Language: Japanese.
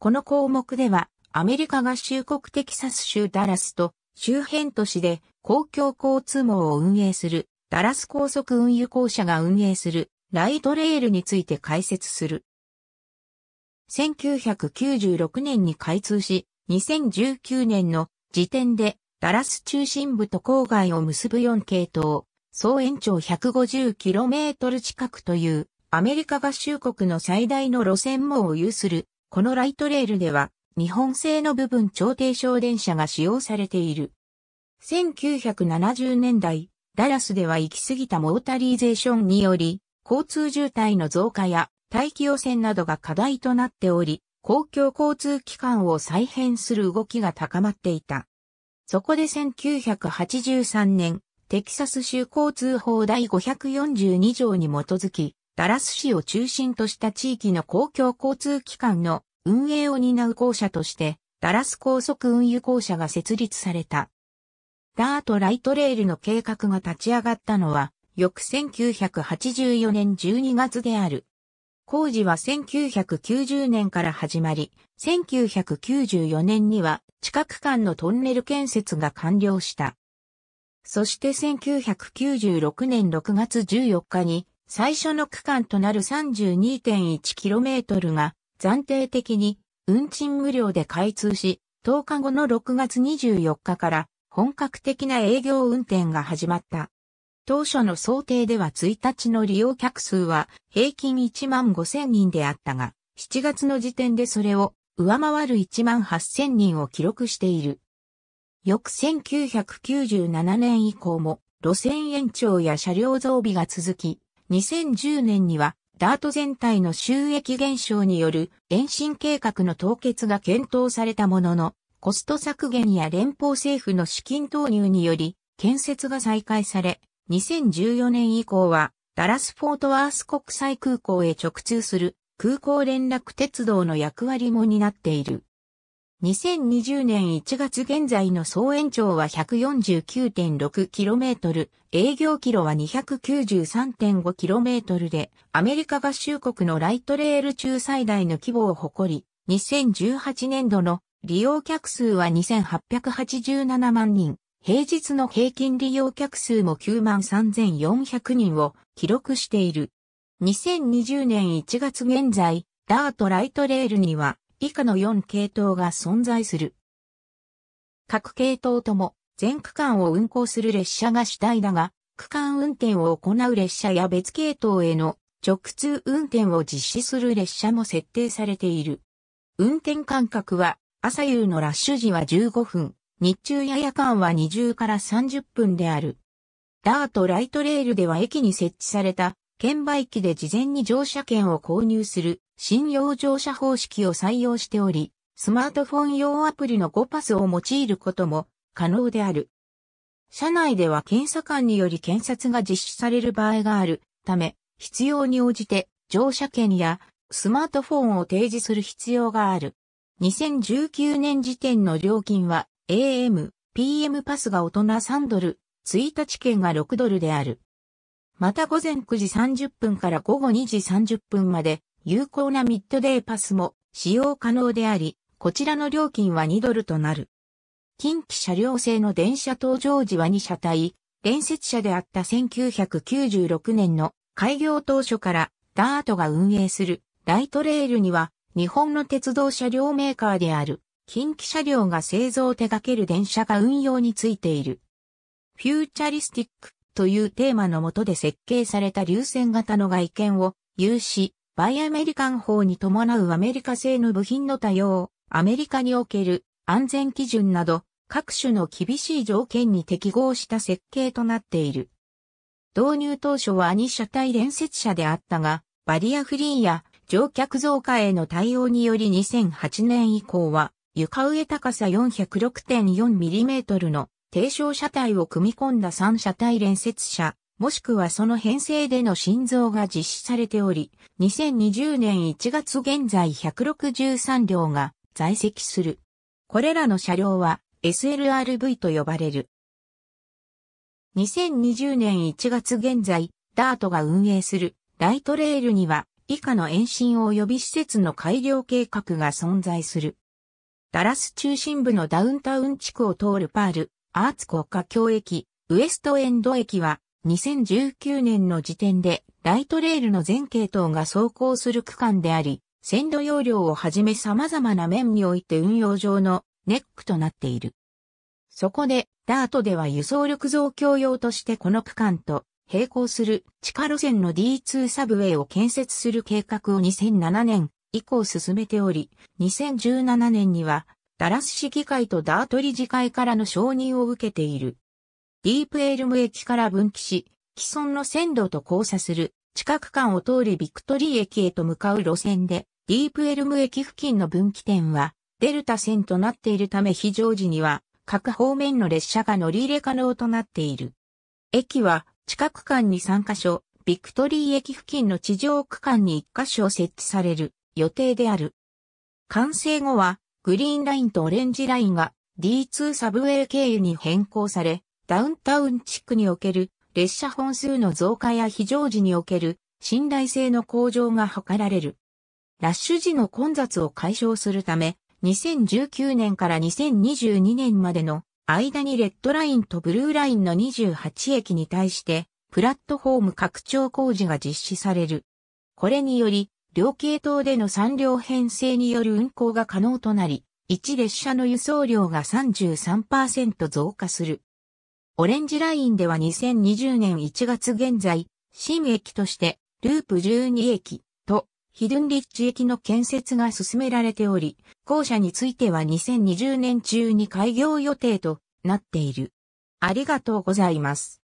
この項目では、アメリカ合衆国テキサス州ダラスと周辺都市で公共交通網を運営するダラス高速運輸公社が運営するライトレールについて解説する。1996年に開通し、2019年の時点でダラス中心部と郊外を結ぶ4系統、総延長 150km 近くというアメリカ合衆国の最大の路線網を有するこのライトレールでは、日本製の部分超低床電車が使用されている。1970年代、ダラスでは行き過ぎたモータリーゼーションにより、交通渋滞の増加や大気汚染などが課題となっており、公共交通機関を再編する動きが高まっていた。そこで1983年、テキサス州交通法第542条に基づき、ダラス市を中心とした地域の公共交通機関の運営を担う公社として、ダラス高速運輸公社が設立された。ダートライトレールの計画が立ち上がったのは、翌1984年12月である。工事は1990年から始まり、1994年には近く間のトンネル建設が完了した。そして1996年6月14日に最初の区間となる 32.1km が暫定的に運賃無料で開通し、10日後の6月24日から本格的な営業運転が始まった。当初の想定では1日の利用客数は平均1万5000人であったが、7月の時点でそれを上回る1万8000人を記録している。翌1997年以降も路線延長や車両増備が続き、2010年にはダート全体の収益減少による延伸計画の凍結が検討されたものの、コスト削減や連邦政府の資金投入により建設が再開され、2014年以降はダラス・フォートワース国際空港へ直通する空港連絡鉄道の役割も担っている。2020年1月現在の総延長は 149.6km、営業キロは 293.5km で、アメリカ合衆国のライトレール中最大の規模を誇り、2018年度の利用客数は2887万人、平日の平均利用客数も9万3400人を記録している。2020年1月現在、ダートライトレールには、以下の4系統が存在する。各系統とも全区間を運行する列車が主体だが、区間運転を行う列車や別系統への直通運転を実施する列車も設定されている。運転間隔は朝夕のラッシュ時は15分、日中や夜間は20から30分である。ダートライトレールでは駅に設置された券売機で事前に乗車券を購入する信用乗車方式を採用しており、スマートフォン用アプリの5パスを用いることも可能である。社内では検査官により検察が実施される場合があるため、必要に応じて乗車券やスマートフォンを提示する必要がある。2019年時点の料金は AM、PM パスが大人3ドル、1日券が6ドルである。また午前9時30分から午後2時30分まで有効なミッドデイパスも使用可能であり、こちらの料金は2ドルとなる。近畿車両製の電車搭乗時は2車体、連接車であった1996年の開業当初からダートが運営するライトレールには日本の鉄道車両メーカーである近畿車両が製造を手掛ける電車が運用についている。フューチャリスティックというテーマのもとで設計された流線型の外見を有し、バイアメリカン法に伴うアメリカ製の部品の多様、アメリカにおける安全基準など各種の厳しい条件に適合した設計となっている。導入当初は2車体連接車であったが、バリアフリーや乗客増加への対応により2008年以降は床上高さ 406.4mm の低床車体を組み込んだ三車体連接車、もしくはその編成での新造が実施されており、2020年1月現在163両が在籍する。これらの車両は SLRV と呼ばれる。2020年1月現在、ダートが運営するライトレールには以下の延伸及び施設の改良計画が存在する。ダラス中心部のダウンタウン地区を通るパール、アーツ国家共駅、ウエストエンド駅は、2019年の時点で、ライトレールの全系統が走行する区間であり、線路容量をはじめ様々な面において運用上のネックとなっている。そこで、ダートでは輸送力増強用としてこの区間と並行する地下路線の D2 サブウェイを建設する計画を2007年以降進めており、2017年にはダラス市議会とダート理事会からの承認を受けている。ディープエルム駅から分岐し、既存の線路と交差する近く間を通りビクトリー駅へと向かう路線で、ディープエルム駅付近の分岐点はデルタ線となっているため非常時には各方面の列車が乗り入れ可能となっている。駅は近く間に3カ所、ビクトリー駅付近の地上区間に1カ所設置される予定である。完成後はグリーンラインとオレンジラインが D2 サブウェイ経由に変更され、ダウンタウン地区における列車本数の増加や非常時における信頼性の向上が図られる。ラッシュ時の混雑を解消するため、2019年から2022年までの間にレッドラインとブルーラインの28駅に対して、プラットフォーム拡張工事が実施される。これにより、両系統での3両編成による運行が可能となり、1列車の輸送量が33%増加する。オレンジラインでは2020年1月現在、新駅としてループ12駅とヒドゥンリッチ駅の建設が進められており、校舎については2020年中に開業予定となっている。ありがとうございます。